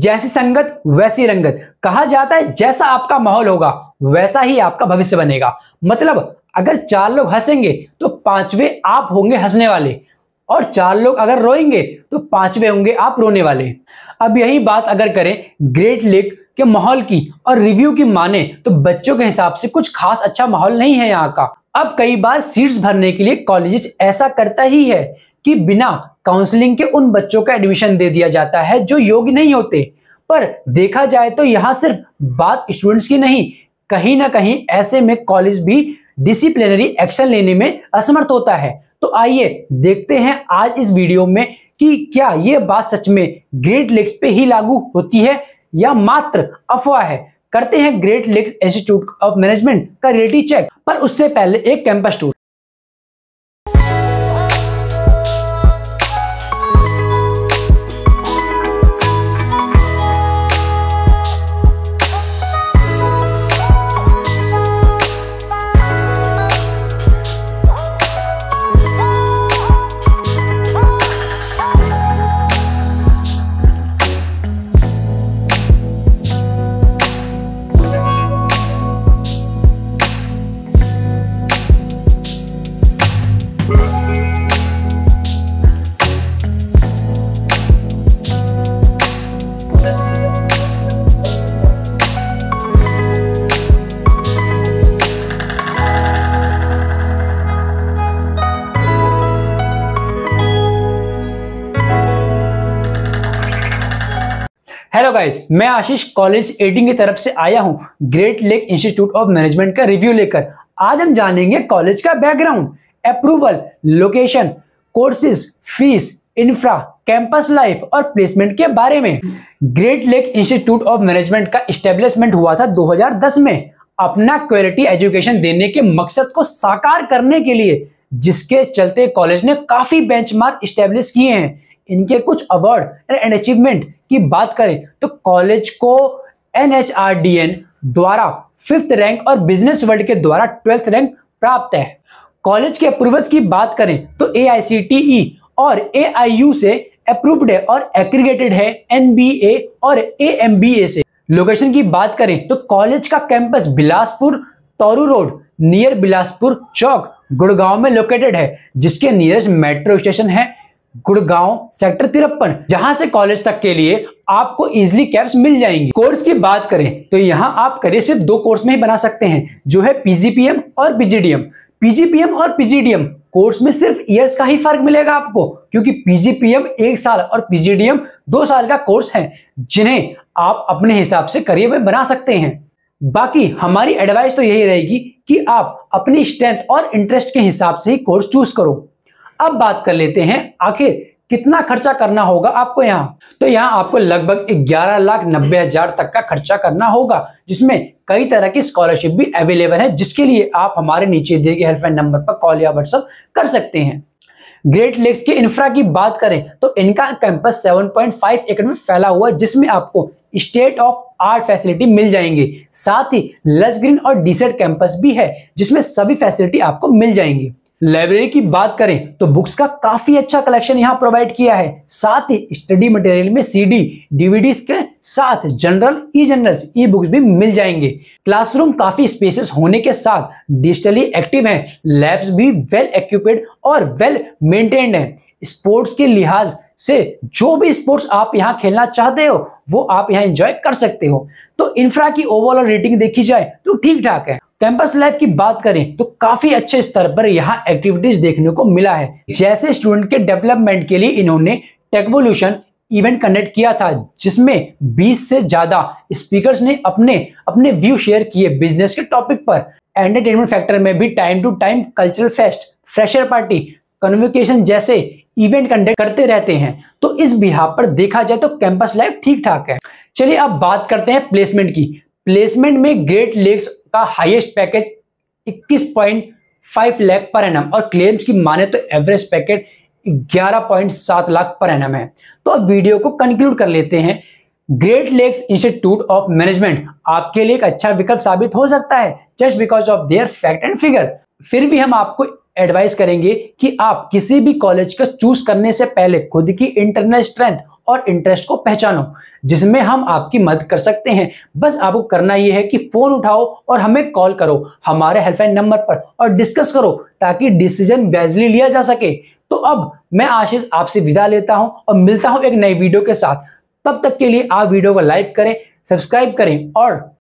जैसी संगत वैसी रंगत कहा जाता है जैसा आपका माहौल होगा वैसा ही आपका भविष्य बनेगा मतलब अगर चार लोग हंसेंगे तो पांचवे आप होंगे हंसने वाले और चार लोग अगर रोएंगे तो पांचवे होंगे आप रोने वाले अब यही बात अगर करें ग्रेट लेक के माहौल की और रिव्यू की माने तो बच्चों के हिसाब से कुछ खास अच्छा माहौल नहीं है यहाँ का अब कई बार सीट्स भरने के लिए कॉलेजेस ऐसा करता ही है कि बिना काउंसलिंग के उन बच्चों का एडमिशन दे दिया जाता है जो योग्य नहीं होते पर देखा जाए तो यहाँ सिर्फ बात स्टूडेंट्स की नहीं कहीं ना कहीं ऐसे में कॉलेज भी डिसिप्लिनरी एक्शन लेने में असमर्थ होता है तो आइए देखते हैं आज इस वीडियो में कि क्या ये बात सच में ग्रेट लेक्स पे ही लागू होती है या मात्र अफवाह है करते हैं Great Lakes Institute of Management का रियलिटी चेक पर उससे पहले एक कैंपस टूर हेलो गाइस मैं आशीष कॉलेज एडिंग की तरफ से आया हूं Great Lake Institute of Management का रिव्यू लेकर आज हम जानेंगे कॉलेज का background approval location courses fees infra campus life और प्लेसमेंट के बारे में Great Lake Institute of Management का स्टेब्लिशमेंट हुआ था दो में अपना क्वालिटी एजुकेशन देने के मकसद को साकार करने के लिए जिसके चलते कॉलेज ने काफी बेंचमार्क स्टेब्लिश किए हैं इनके कुछ अवार्ड एंड अचीवमेंट की बात करें तो कॉलेज को एन द्वारा फिफ्थ रैंक और बिजनेस वर्ल्ड के द्वारा ट्वेल्थ रैंक प्राप्त है कॉलेज के अप्रूवल्स की बात करें तो ए e और ए से अप्रूव्ड है और एग्रीगेटेड है एनबीए और ए से लोकेशन की बात करें तो कॉलेज का campus Bilaspur Tauru road near Bilaspur चौक गुड़गांव में लोकेटेड है जिसके नियरेस्ट मेट्रो स्टेशन है गुड़गांव सेक्टर तिरपन जहां से कॉलेज तक के लिए आपको इजिली कैब्स मिल जाएंगी कोर्स की बात करें तो यहाँ आप करियर सिर्फ दो कोर्स में ही बना सकते हैं जो है पीजीपीएम और पीजीडीएम पीजीपीएम और पीजीडीएम कोर्स में सिर्फ इयर्स का ही फर्क मिलेगा आपको क्योंकि पीजीपीएम एक साल और पीजीडीएम दो साल का कोर्स है जिन्हें आप अपने हिसाब से करियर में बना सकते हैं बाकी हमारी एडवाइस तो यही रहेगी कि आप अपनी स्ट्रेंथ और इंटरेस्ट के हिसाब से ही कोर्स चूज करो अब बात कर लेते हैं आखिर कितना खर्चा करना होगा आपको यहाँ तो यहाँ आपको लगभग ग्यारह लाख नब्बे हजार तक का खर्चा करना होगा जिसमें कई तरह की स्कॉलरशिप भी अवेलेबल है जिसके लिए आप हमारे नीचे दिए गए हेल्पलाइन नंबर पर कॉल या व्हाट्सअप कर सकते हैं ग्रेट लेक्स के इंफ्रा की बात करें तो इनका कैंपस 7.5 एकड़ में फैला हुआ है जिसमें आपको स्टेट ऑफ आर्ट फैसिलिटी मिल जाएंगे साथ ही लस ग्रीन और डिसेट कैंपस भी है जिसमें सभी फैसिलिटी आपको मिल जाएंगी लाइब्रेरी की बात करें तो बुक्स का काफी अच्छा कलेक्शन यहाँ प्रोवाइड किया है साथ ही स्टडी मटेरियल में सीडी डीवीडीज के साथ journal e journal e books भी मिल जाएंगे क्लासरूम काफी स्पेसिस होने के साथ डिजिटली एक्टिव है लैब्स भी वेल एक्यूपेड और वेल मेंटेन्ड है स्पोर्ट्स के लिहाज से जो भी स्पोर्ट्स आप यहाँ खेलना चाहते हो वो आप यहाँ एंजॉय कर सकते हो तो इंफ्रा की ओवरऑल रेटिंग देखी जाए तो ठीक ठाक है कैंपस लाइफ की बात करें तो काफी अच्छे स्तर पर यहाँ एक्टिविटीज देखने को मिला है जैसे स्टूडेंट के डेवलपमेंट के लिए इन्होंने टेक्वोल्यूशन इवेंट कंडक्ट किया था जिसमें 20 से ज्यादा स्पीकर्स ने अपने अपने व्यू शेयर किए बिजनेस के टॉपिक पर एंटरटेनमेंट फैक्टर में भी time to time cultural fest fresher party convocation जैसे इवेंट कंडक्ट करते रहते हैं तो इस बिहार पर देखा जाए तो कैंपस लाइफ ठीक ठाक है चलिए अब बात करते हैं प्लेसमेंट की प्लेसमेंट में ग्रेट लेक्स का हाईएस्ट पैकेज 21.5 लाख पर एनम और क्लेम्स की माने तो एवरेज पैकेज 11.7 लाख पर एनम है तो अब वीडियो को कंक्लूड कर लेते हैं Great Lakes Institute of Management आपके लिए एक अच्छा विकल्प साबित हो सकता है just because of their fact and figure फिर भी हम आपको एडवाइस करेंगे कि आप किसी भी कॉलेज का चूज करने से पहले खुद की इंटरनल स्ट्रेंथ और इंटरेस्ट को पहचानो जिसमें हम आपकी मदद कर सकते हैं बस आपको करना यह है कि फ़ोन उठाओ और हमें कॉल करो हमारे हेल्पलाइन नंबर पर और डिस्कस करो ताकि डिसीजन वैजली लिया जा सके तो अब मैं आशीष आपसे विदा लेता हूं और मिलता हूं एक नई वीडियो के साथ तब तक के लिए आप वीडियो को लाइक करें सब्सक्राइब करें और